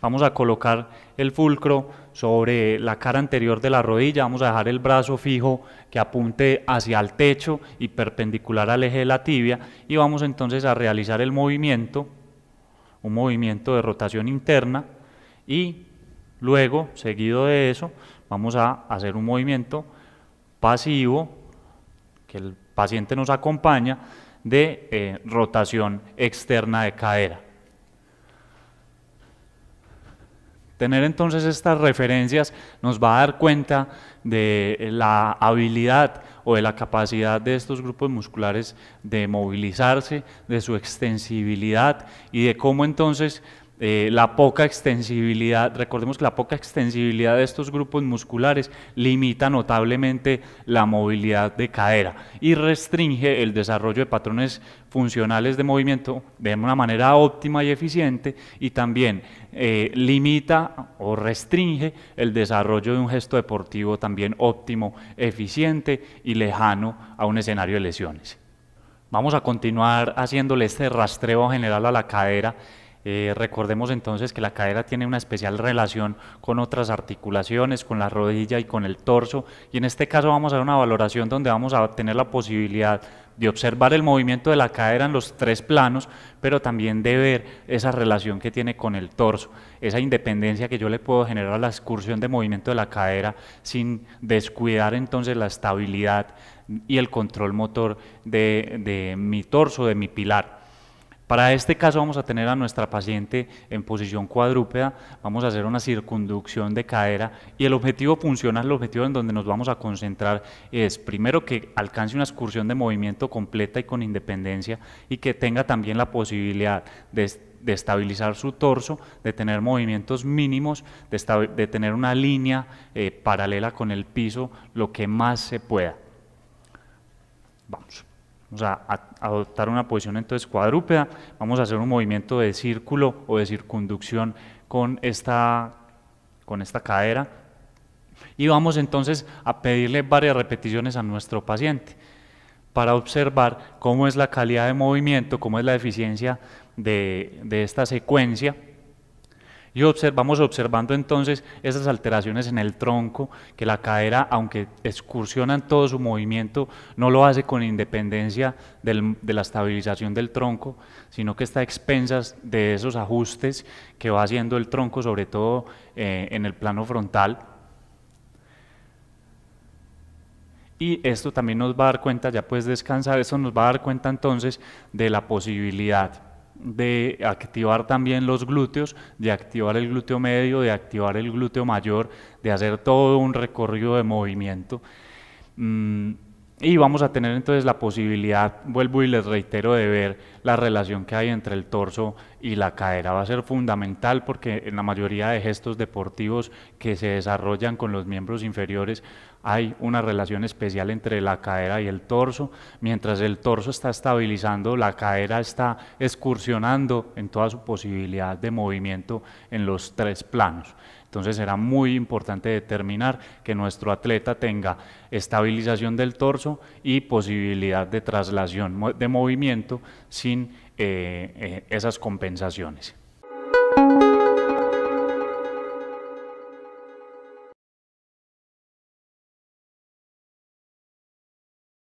Vamos a colocar el fulcro sobre la cara anterior de la rodilla, vamos a dejar el brazo fijo que apunte hacia el techo y perpendicular al eje de la tibia y vamos entonces a realizar el movimiento, un movimiento de rotación interna y luego, seguido de eso, vamos a hacer un movimiento pasivo que el paciente nos acompaña de eh, rotación externa de cadera. Tener entonces estas referencias nos va a dar cuenta de la habilidad o de la capacidad de estos grupos musculares de movilizarse, de su extensibilidad y de cómo entonces eh, la poca extensibilidad, recordemos que la poca extensibilidad de estos grupos musculares limita notablemente la movilidad de cadera y restringe el desarrollo de patrones funcionales de movimiento de una manera óptima y eficiente y también eh, limita o restringe el desarrollo de un gesto deportivo también óptimo, eficiente y lejano a un escenario de lesiones. Vamos a continuar haciéndole este rastreo general a la cadera eh, recordemos entonces que la cadera tiene una especial relación con otras articulaciones, con la rodilla y con el torso. Y en este caso vamos a hacer una valoración donde vamos a tener la posibilidad de observar el movimiento de la cadera en los tres planos, pero también de ver esa relación que tiene con el torso, esa independencia que yo le puedo generar a la excursión de movimiento de la cadera sin descuidar entonces la estabilidad y el control motor de mi torso, de mi pilar. Para este caso vamos a tener a nuestra paciente en posición cuadrúpeda, vamos a hacer una circunducción de cadera y el objetivo funcional, el objetivo en donde nos vamos a concentrar es primero que alcance una excursión de movimiento completa y con independencia y que tenga también la posibilidad de, estabilizar su torso, de tener movimientos mínimos, de, tener una línea eh, paralela con el piso lo que más se pueda. Vamos. Vamos a, adoptar una posición entonces cuadrúpeda, vamos a hacer un movimiento de círculo o de circunducción con esta, cadera y vamos entonces a pedirle varias repeticiones a nuestro paciente para observar cómo es la calidad de movimiento, cómo es la eficiencia de esta secuencia y vamos observando entonces esas alteraciones en el tronco, que la cadera, aunque excursiona en todo su movimiento, no lo hace con independencia de la estabilización del tronco, sino que está a expensas de esos ajustes que va haciendo el tronco, sobre todo eh, en el plano frontal. Y esto también nos va a dar cuenta, ya puedes descansar, esto nos va a dar cuenta entonces de la posibilidad de activar también los glúteos, de activar el glúteo medio, de activar el glúteo mayor, de hacer todo un recorrido de movimiento. Mm, y vamos a tener entonces la posibilidad, vuelvo y les reitero, de ver la relación que hay entre el torso y la cadera va a ser fundamental porque en la mayoría de gestos deportivos que se desarrollan con los miembros inferiores hay una relación especial entre la cadera y el torso. Mientras el torso está estabilizando, la cadera está excursionando en toda su posibilidad de movimiento en los tres planos. Entonces será muy importante determinar que nuestro atleta tenga estabilización del torso y posibilidad de traslación de movimiento sin eh, eh, esas compensaciones.